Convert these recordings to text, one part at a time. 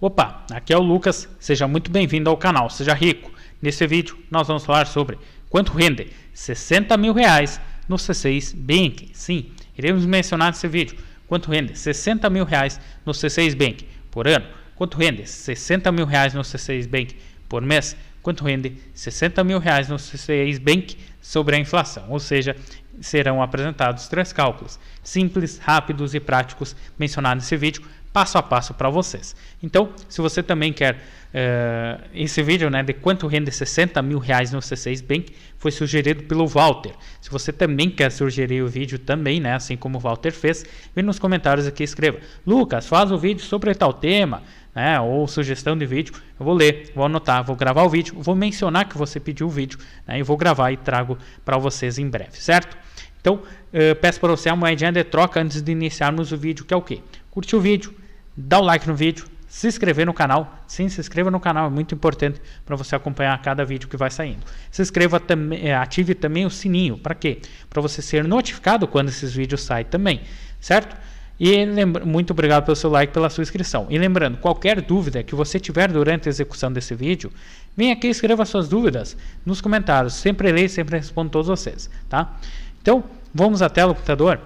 Opa, aqui é o Lucas, seja muito bem-vindo ao canal Seja Rico. Nesse vídeo nós vamos falar sobre quanto rende 60 mil reais no C6 Bank. Sim, iremos mencionar nesse vídeo quanto rende 60 mil reais no C6 Bank por ano, quanto rende 60 mil reais no C6 Bank por mês, quanto rende 60 mil reais no C6 Bank sobre a inflação, ou seja, serão apresentados três cálculos simples, rápidos e práticos mencionados nesse vídeo passo a passo para vocês. Então, se você também quer uh, esse vídeo né, de quanto rende 60 mil reais no C6 Bank, foi sugerido pelo Walter. Se você também quer sugerir o vídeo também, né, assim como o Walter fez, vem nos comentários aqui escreva, Lucas, faz o vídeo sobre tal tema, né, ou sugestão de vídeo, eu vou ler, vou anotar, vou gravar o vídeo, vou mencionar que você pediu o vídeo, né, e vou gravar e trago para vocês em breve, certo? Então, uh, peço para você a moedinha de troca antes de iniciarmos o vídeo, que é o quê? Curte o vídeo, dá o like no vídeo, se inscrever no canal. Sim, se inscreva no canal, é muito importante para você acompanhar cada vídeo que vai saindo. Se inscreva também, é, ative também o sininho, para quê? Para você ser notificado quando esses vídeos saem também, certo? E muito obrigado pelo seu like, pela sua inscrição. E lembrando, qualquer dúvida que você tiver durante a execução desse vídeo, vem aqui e escreva suas dúvidas nos comentários. Sempre leio, sempre respondo todos vocês, tá? Então, vamos até o computador.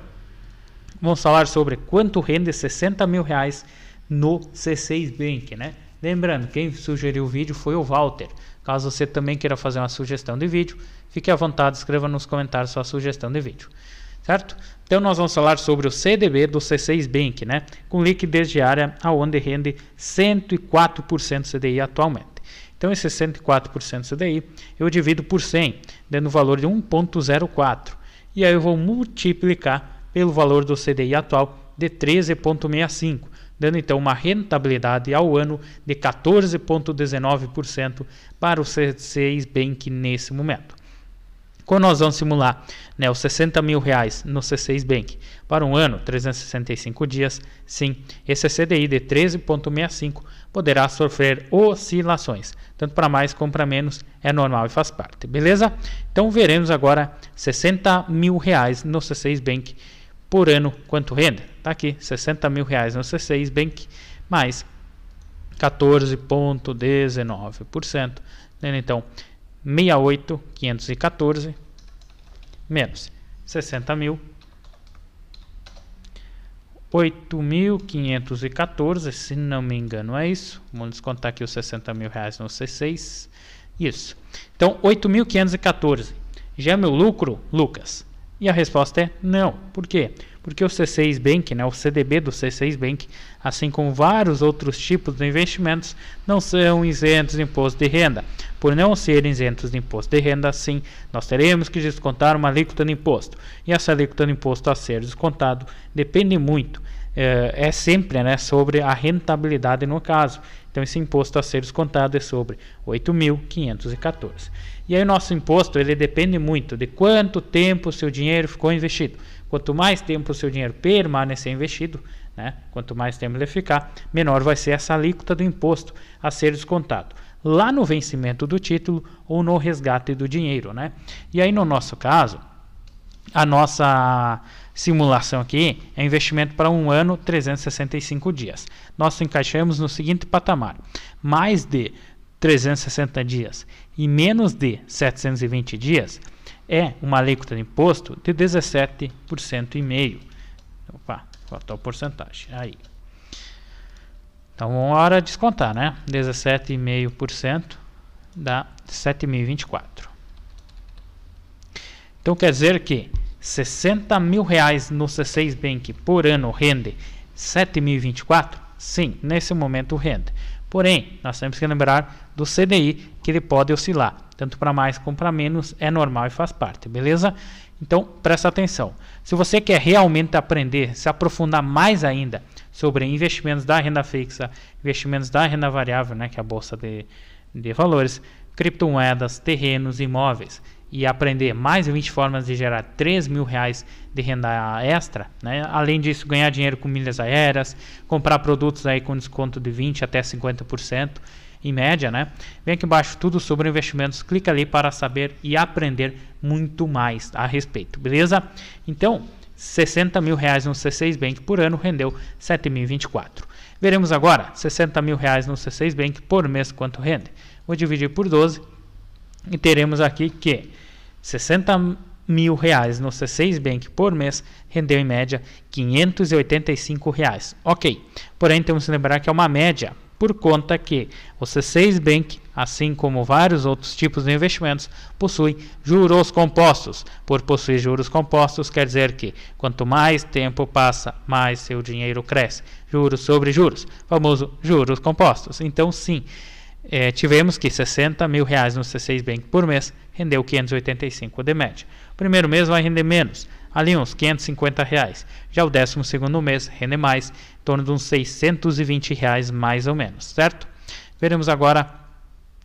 Vamos falar sobre quanto rende 60 mil reais no C6 Bank, né? Lembrando, quem sugeriu o vídeo foi o Walter. Caso você também queira fazer uma sugestão de vídeo, fique à vontade, escreva nos comentários sua sugestão de vídeo. Certo? Então nós vamos falar sobre o CDB do C6 Bank, né? Com liquidez diária aonde rende 104% CDI atualmente. Então esse 104% CDI eu divido por 100, dando o valor de 1.04. E aí eu vou multiplicar pelo valor do CDI atual de 13.65 dando então uma rentabilidade ao ano de 14,19% para o C6 Bank nesse momento. Quando nós vamos simular né, os 60 mil reais no C6 Bank para um ano, 365 dias, sim, esse CDI de 13,65 poderá sofrer oscilações, tanto para mais como para menos, é normal e faz parte, beleza? Então veremos agora 60 mil reais no C6 Bank por ano quanto renda. Está aqui, 60 mil reais no C6 Bank, mais 14,19%. Né? Então, 68,514 menos 60 mil. 8.514, se não me engano, é isso. Vamos descontar aqui os 60 mil reais no C6. Isso. Então, 8.514. Já é meu lucro, Lucas? E a resposta é não. Por quê? Porque o C6 Bank, né, o CDB do C6 Bank, assim como vários outros tipos de investimentos, não são isentos de imposto de renda. Por não serem isentos de imposto de renda, sim, nós teremos que descontar uma alíquota de imposto. E essa alíquota de imposto a ser descontado depende muito é, é sempre né, sobre a rentabilidade no caso. Então, esse imposto a ser descontado é sobre 8.514. E aí, o nosso imposto ele depende muito de quanto tempo o seu dinheiro ficou investido. Quanto mais tempo o seu dinheiro permanecer investido, né, quanto mais tempo ele ficar, menor vai ser essa alíquota do imposto a ser descontado lá no vencimento do título ou no resgate do dinheiro, né? E aí no nosso caso, a nossa simulação aqui é investimento para um ano, 365 dias. Nós encaixamos no seguinte patamar: mais de 360 dias e menos de 720 dias é uma alíquota de imposto de 17% e meio. Opa, faltou a porcentagem. Aí. Então, uma hora descontar, né? 17,5% dá 7.024. Então, quer dizer que 60 mil reais no C6 Bank por ano rende 7.024? Sim, nesse momento rende. Porém, nós temos que lembrar do CDI que ele pode oscilar, tanto para mais como para menos, é normal e faz parte, beleza? Então, presta atenção. Se você quer realmente aprender, se aprofundar mais ainda sobre investimentos da renda fixa, investimentos da renda variável, né, que é a bolsa de, de valores, criptomoedas, terrenos, imóveis, e aprender mais 20 formas de gerar 3 mil reais de renda extra, né? além disso ganhar dinheiro com milhas aéreas, comprar produtos aí com desconto de 20 até 50% em média, né? Vem aqui embaixo tudo sobre investimentos, clica ali para saber e aprender muito mais a respeito, beleza? Então, 60 mil reais no C6 Bank por ano rendeu 7.024. Veremos agora 60 mil reais no C6 Bank por mês quanto rende. Vou dividir por 12 e teremos aqui que 60 mil reais no C6 Bank por mês rendeu em média 585 reais. Ok, porém temos que lembrar que é uma média, por conta que o C6 Bank, assim como vários outros tipos de investimentos, possui juros compostos. Por possuir juros compostos, quer dizer que quanto mais tempo passa, mais seu dinheiro cresce. Juros sobre juros, famoso juros compostos. Então, sim é, tivemos que 60 mil reais no C6 Bank por mês rendeu 585 de média. O primeiro mês vai render menos, ali uns 550 reais. Já o décimo segundo mês rende mais, em torno de uns 620 reais mais ou menos, certo? Veremos agora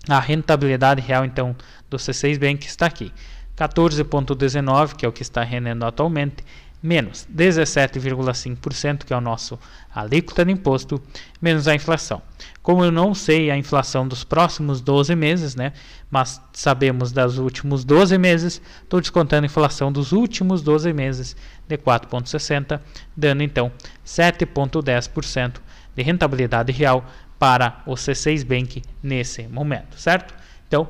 a rentabilidade real então do C6 Bank está aqui. 14,19, que é o que está rendendo atualmente, menos 17,5%, que é o nosso alíquota de imposto, menos a inflação. Como eu não sei a inflação dos próximos 12 meses, né, mas sabemos dos últimos 12 meses, estou descontando a inflação dos últimos 12 meses de 4,60, dando então 7,10% de rentabilidade real para o C6 Bank nesse momento, certo? Então,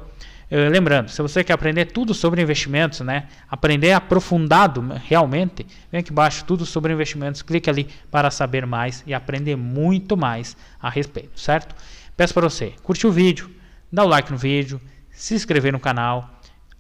eh, lembrando, se você quer aprender tudo sobre investimentos, né, aprender aprofundado realmente, vem aqui embaixo tudo sobre investimentos, clique ali para saber mais e aprender muito mais a respeito, certo? Peço para você curtir o vídeo, dar o like no vídeo, se inscrever no canal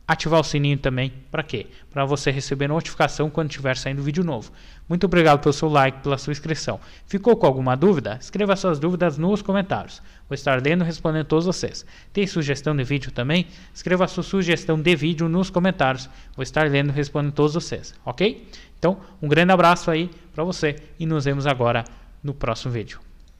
ativar o sininho também. Para quê? Para você receber notificação quando estiver saindo vídeo novo. Muito obrigado pelo seu like, pela sua inscrição. Ficou com alguma dúvida? Escreva suas dúvidas nos comentários. Vou estar lendo e respondendo todos vocês. Tem sugestão de vídeo também? Escreva sua sugestão de vídeo nos comentários. Vou estar lendo e respondendo todos vocês, ok? Então, um grande abraço aí para você e nos vemos agora no próximo vídeo.